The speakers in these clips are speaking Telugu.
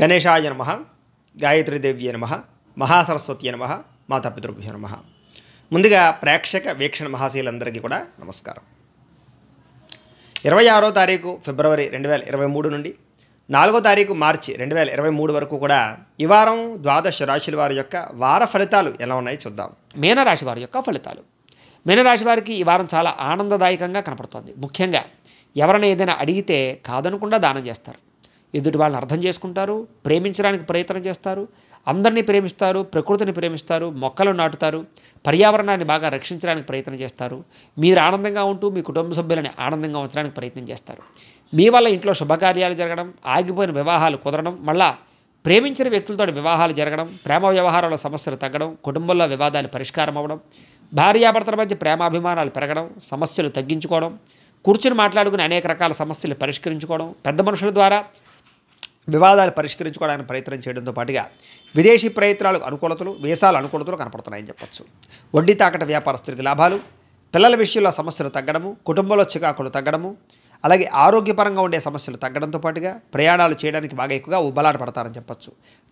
గణేశాయ నమ గాయత్రీదేవ్య నమ మహాసరస్వతి నమ మాతాపితృభ్యో నమ ముందుగా ప్రేక్షక వీక్షణ మహాశీలందరికీ కూడా నమస్కారం ఇరవై ఆరో తారీఖు ఫిబ్రవరి రెండు వేల ఇరవై మూడు నుండి నాలుగో తారీఖు మార్చి రెండు వేల ఇరవై మూడు వరకు కూడా ఈ వారం ద్వాదశ రాశుల వారి యొక్క వార ఫలితాలు ఎలా ఉన్నాయి చూద్దాం మీనరాశి వారి యొక్క ఫలితాలు మీనరాశి వారికి ఈ వారం చాలా ఆనందదాయకంగా కనపడుతోంది ముఖ్యంగా ఎవరైనా ఏదైనా అడిగితే కాదనకుండా దానం చేస్తారు ఎదుటి వాళ్ళని అర్థం చేసుకుంటారు ప్రేమించడానికి ప్రయత్నం చేస్తారు అందరినీ ప్రేమిస్తారు ప్రకృతిని ప్రేమిస్తారు మొక్కలు నాటుతారు పర్యావరణాన్ని బాగా రక్షించడానికి ప్రయత్నం చేస్తారు మీరు ఆనందంగా ఉంటూ మీ కుటుంబ సభ్యులని ఆనందంగా ఉంచడానికి ప్రయత్నం చేస్తారు మీ వల్ల ఇంట్లో శుభకార్యాలు జరగడం ఆగిపోయిన వివాహాలు కుదరడం మళ్ళా ప్రేమించిన వ్యక్తులతో వివాహాలు జరగడం ప్రేమ వ్యవహారాల సమస్యలు తగ్గడం కుటుంబంలో వివాదాలు పరిష్కారం అవ్వడం భార్యాభర్తల మధ్య ప్రేమాభిమానాలు పెరగడం సమస్యలు తగ్గించుకోవడం కూర్చుని మాట్లాడుకుని అనేక రకాల సమస్యలు పరిష్కరించుకోవడం పెద్ద మనుషుల ద్వారా వివాదాలు పరిష్కరించుకోవడానికి ప్రయత్నం చేయడంతో పాటుగా విదేశీ ప్రయత్నాలకు అనుకూలతలు వీసాల అనుకూలతలు కనపడుతున్నాయని చెప్పచ్చు వడ్డీ తాకట వ్యాపారస్తులకి లాభాలు పిల్లల విషయంలో సమస్యలు తగ్గడము కుటుంబంలో చికాకులు తగ్గడము అలాగే ఆరోగ్యపరంగా ఉండే సమస్యలు తగ్గడంతో పాటుగా ప్రయాణాలు చేయడానికి బాగా ఎక్కువగా ఉబ్బలాట పడతారని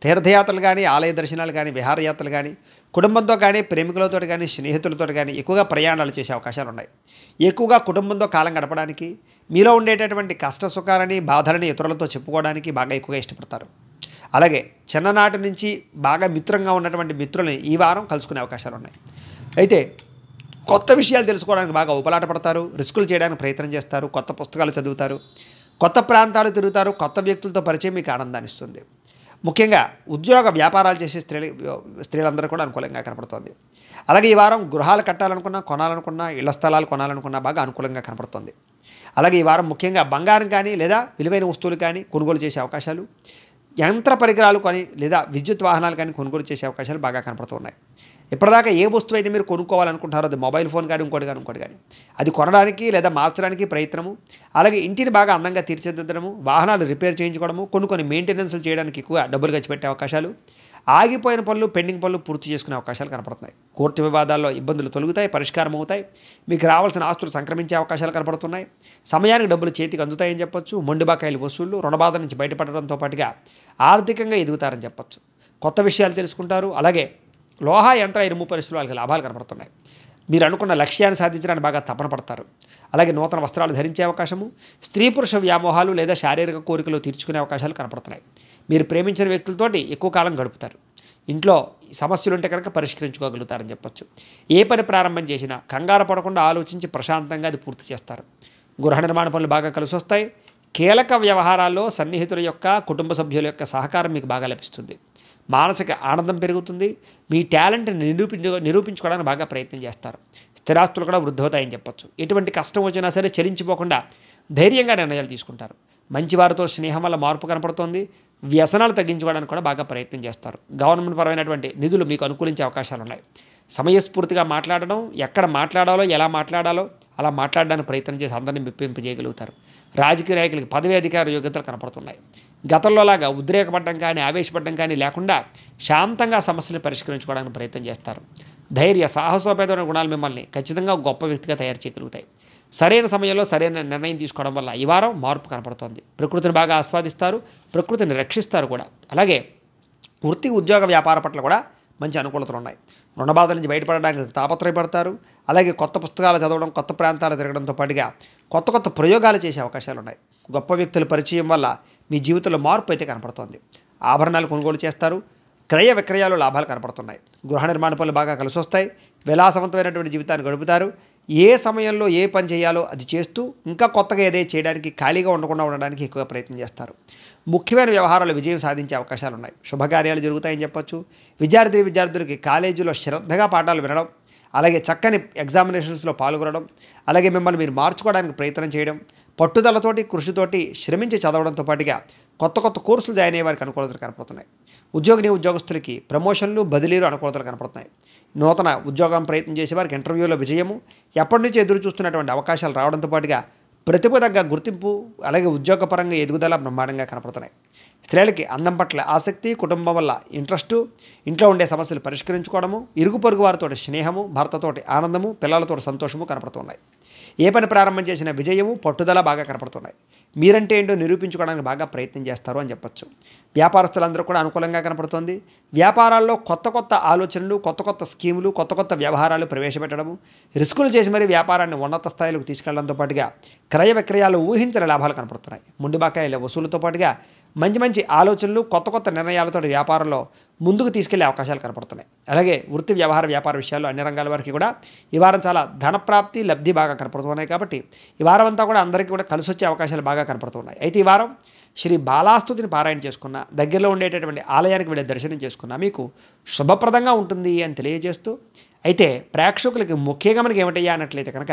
తీర్థయాత్రలు కానీ ఆలయ దర్శనాలు కానీ విహారయాత్రలు కానీ కుటుంబంతో కానీ ప్రేమికులతో కానీ స్నేహితులతో కానీ ఎక్కువగా ప్రయాణాలు చేసే అవకాశాలు ఉన్నాయి ఎక్కువగా కుటుంబంతో కాలం గడపడానికి మీలో ఉండేటటువంటి కష్ట సుఖాలని బాధలని ఇతరులతో చెప్పుకోవడానికి బాగా ఎక్కువగా ఇష్టపడతారు అలాగే చిన్ననాటి నుంచి బాగా మిత్రంగా ఉన్నటువంటి మిత్రులని ఈ వారం కలుసుకునే అవకాశాలు ఉన్నాయి అయితే కొత్త విషయాలు తెలుసుకోవడానికి బాగా ఉపలాట పడతారు రిస్కులు చేయడానికి ప్రయత్నం చేస్తారు కొత్త పుస్తకాలు చదువుతారు కొత్త ప్రాంతాలు తిరుగుతారు కొత్త వ్యక్తులతో పరిచయం మీకు ఆనందాన్ని ఇస్తుంది ముఖ్యంగా ఉద్యోగ వ్యాపారాలు చేసే స్త్రీలు స్త్రీలందరూ కూడా అనుకూలంగా కనపడుతోంది అలాగే ఈ వారం గృహాలు కట్టాలనుకున్నా కొనాలనుకున్నా ఇళ్ల స్థలాలు కొనాలనుకున్నా బాగా అనుకూలంగా కనపడుతోంది అలాగే ఈ వారం ముఖ్యంగా బంగారం కానీ లేదా విలువైన వస్తువులు కానీ కొనుగోలు చేసే అవకాశాలు యంత్ర పరికరాలు కానీ లేదా విద్యుత్ వాహనాలు కానీ కొనుగోలు చేసే అవకాశాలు బాగా కనపడుతున్నాయి ఇప్పటిదాకా ఏ వస్తువు అయితే మీరు కొనుక్కోవాలనుకుంటారో అది మొబైల్ ఫోన్ కానీ ఇంకోటి కానీ ఇంకోటి కానీ అది కొనడానికి లేదా మార్చడానికి ప్రయత్నము అలాగే ఇంటిని బాగా అందంగా తీర్చిదిద్దడము వాహనాలు రిపేర్ చేయించుకోవడము కొన్ని కొన్ని మెయింటెనెన్స్లు చేయడానికి ఎక్కువ డబ్బులు ఖర్చు పెట్టే అవకాశాలు ఆగిపోయిన పనులు పెండింగ్ పనులు పూర్తి చేసుకునే అవకాశాలు కనపడుతున్నాయి కోర్టు వివాదాల్లో ఇబ్బందులు తొలుగుతాయి పరిష్కారం అవుతాయి మీకు రావాల్సిన ఆస్తులు సంక్రమించే అవకాశాలు కనపడుతున్నాయి సమయానికి డబ్బులు చేతికి అందుతాయని చెప్పొచ్చు మొండిబాకాయలు వసూళ్లు రుణబాధ నుంచి బయటపడడంతో పాటుగా ఆర్థికంగా ఎదుగుతారని చెప్పొచ్చు కొత్త విషయాలు తెలుసుకుంటారు అలాగే లోహ యంత్ర ఇరుము పరిస్థితులు వాళ్ళకి లాభాలు కనపడుతున్నాయి మీరు అనుకున్న లక్ష్యాన్ని సాధించడానికి బాగా తపన పడతారు అలాగే నూతన వస్త్రాలు ధరించే అవకాశము స్త్రీ పురుష వ్యామోహాలు లేదా శారీరక కోరికలు తీర్చుకునే అవకాశాలు కనపడుతున్నాయి మీరు ప్రేమించిన వ్యక్తులతోటి ఎక్కువ కాలం గడుపుతారు ఇంట్లో సమస్యలుంటే కనుక పరిష్కరించుకోగలుగుతారని చెప్పొచ్చు ఏ పని ప్రారంభం చేసినా కంగారు పడకుండా ఆలోచించి ప్రశాంతంగా అది పూర్తి చేస్తారు గృహ నిర్మాణ పనులు బాగా కలిసి వస్తాయి కీలక వ్యవహారాల్లో సన్నిహితుల యొక్క కుటుంబ సభ్యుల యొక్క సహకారం మీకు బాగా లభిస్తుంది మానసిక ఆనందం పెరుగుతుంది మీ టాలెంట్ని నిరూపించు నిరూపించుకోవడానికి బాగా ప్రయత్నం చేస్తారు స్థిరాస్తులు కూడా వృద్ధవుతాయని చెప్పచ్చు ఎటువంటి కష్టం వచ్చినా సరే చలించిపోకుండా ధైర్యంగా నిర్ణయాలు తీసుకుంటారు మంచివారితో స్నేహం వల్ల మార్పు కనపడుతోంది వ్యసనాలు తగ్గించుకోవడానికి కూడా బాగా ప్రయత్నం చేస్తారు గవర్నమెంట్ పరమైనటువంటి నిధులు మీకు అనుకూలించే అవకాశాలు ఉన్నాయి సమయస్ఫూర్తిగా మాట్లాడడం ఎక్కడ మాట్లాడాలో ఎలా మాట్లాడాలో అలా మాట్లాడడానికి ప్రయత్నం చేసి అందరినీ మెప్పింపజేయగలుగుతారు రాజకీయ నాయకులకి పదవి అధికార యోగ్యతలు కనపడుతున్నాయి గతంలోలాగా ఉద్రేకపడడం కానీ ఆవేశపడడం కానీ లేకుండా శాంతంగా సమస్యలు పరిష్కరించుకోవడానికి ప్రయత్నం చేస్తారు ధైర్య సాహసోపేతమైన గుణాలు మిమ్మల్ని ఖచ్చితంగా గొప్ప వ్యక్తిగా తయారు చేయగలుగుతాయి సరైన సమయంలో సరైన నిర్ణయం తీసుకోవడం వల్ల ఈ వారం మార్పు కనపడుతోంది ప్రకృతిని బాగా ఆస్వాదిస్తారు ప్రకృతిని రక్షిస్తారు కూడా అలాగే వృత్తి ఉద్యోగ వ్యాపార పట్ల కూడా మంచి అనుకూలతలు ఉన్నాయి రుణబాధ నుంచి బయటపడడానికి తాపత్రయపడతారు అలాగే కొత్త పుస్తకాలు చదవడం కొత్త ప్రాంతాలు తిరగడంతో పాటుగా కొత్త కొత్త ప్రయోగాలు చేసే అవకాశాలు ఉన్నాయి గొప్ప వ్యక్తుల పరిచయం వల్ల మీ జీవితంలో మార్పు అయితే కనపడుతోంది ఆభరణాలు కొనుగోలు చేస్తారు క్రయ విక్రయాలు లాభాలు కనపడుతున్నాయి గృహ నిర్మాణ పనులు బాగా కలిసి వస్తాయి విలాసవంతమైనటువంటి జీవితాన్ని గడుపుతారు ఏ సమయంలో ఏ పని చేయాలో అది చేస్తూ ఇంకా కొత్తగా ఏదైతే చేయడానికి ఖాళీగా ఉండకుండా ఉండడానికి ఎక్కువగా ప్రయత్నం చేస్తారు ముఖ్యమైన వ్యవహారాలు విజయం సాధించే అవకాశాలు ఉన్నాయి శుభకార్యాలు జరుగుతాయని చెప్పొచ్చు విద్యార్థి విద్యార్థులకి కాలేజీలో శ్రద్ధగా పాఠాలు వినడం అలాగే చక్కని ఎగ్జామినేషన్స్లో పాల్గొనడం అలాగే మిమ్మల్ని మీరు మార్చుకోవడానికి ప్రయత్నం చేయడం పట్టుదలతోటి కృషితోటి శ్రమించి చదవడంతో పాటుగా కొత్త కొత్త కోర్సులు జాయిన్ అయ్యే వారికి అనుకూలతలు కనపడుతున్నాయి ఉద్యోగిని ఉద్యోగస్తులకి ప్రమోషన్లు బదిలీలు అనుకూలతలు కనపడుతున్నాయి నూతన ఉద్యోగం ప్రయత్నం చేసే వారికి ఇంటర్వ్యూలో విజయము ఎప్పటి నుంచి ఎదురు చూస్తున్నటువంటి అవకాశాలు రావడంతో పాటుగా ప్రతిభ తగ్గ గుర్తింపు అలాగే ఉద్యోగపరంగా ఎదుగుదల బ్రహ్మాండంగా కనపడుతున్నాయి స్త్రీలకి అందం పట్ల ఆసక్తి కుటుంబం వల్ల ఇంట్రెస్టు ఇంట్లో ఉండే సమస్యలు పరిష్కరించుకోవడము ఇరుగు పొరుగు వారితో స్నేహము భర్తతోటి ఆనందము పిల్లలతో సంతోషము కనపడుతున్నాయి ఏ పని ప్రారంభం చేసిన విజయము పట్టుదల బాగా కనపడుతున్నాయి మీరంటే ఏంటో నిరూపించుకోవడానికి బాగా ప్రయత్నం చేస్తారు అని చెప్పచ్చు వ్యాపారస్తులందరూ కూడా అనుకూలంగా కనపడుతోంది వ్యాపారాల్లో కొత్త కొత్త ఆలోచనలు కొత్త కొత్త స్కీములు కొత్త కొత్త వ్యవహారాలు ప్రవేశపెట్టడము రిస్కులు చేసి మరీ వ్యాపారాన్ని ఉన్నత స్థాయిలకు తీసుకెళ్లడంతో పాటుగా క్రయ విక్రయాలు ఊహించిన లాభాలు కనపడుతున్నాయి ముండిబాకాయల వసూలుతో పాటుగా మంచి మంచి ఆలోచనలు కొత్త కొత్త నిర్ణయాలతో వ్యాపారంలో ముందుకు తీసుకెళ్లే అవకాశాలు కనపడుతున్నాయి అలాగే వృత్తి వ్యవహార వ్యాపార విషయాల్లో అన్ని రంగాల వారికి కూడా ఈ వారం చాలా ధనప్రాప్తి లబ్ధి బాగా కనపడుతున్నాయి కాబట్టి ఈ వారం అంతా కూడా అందరికీ కూడా కలిసి వచ్చే అవకాశాలు బాగా కనపడుతున్నాయి అయితే ఈ వారం శ్రీ బాలాస్తుతిని పారాయణ చేసుకున్న దగ్గరలో ఉండేటటువంటి ఆలయానికి వెళ్ళే దర్శనం చేసుకున్న మీకు శుభప్రదంగా ఉంటుంది అని తెలియజేస్తూ అయితే ప్రేక్షకులకి ముఖ్యంగా మనకి ఏమిటయ్యా అన్నట్లయితే కనుక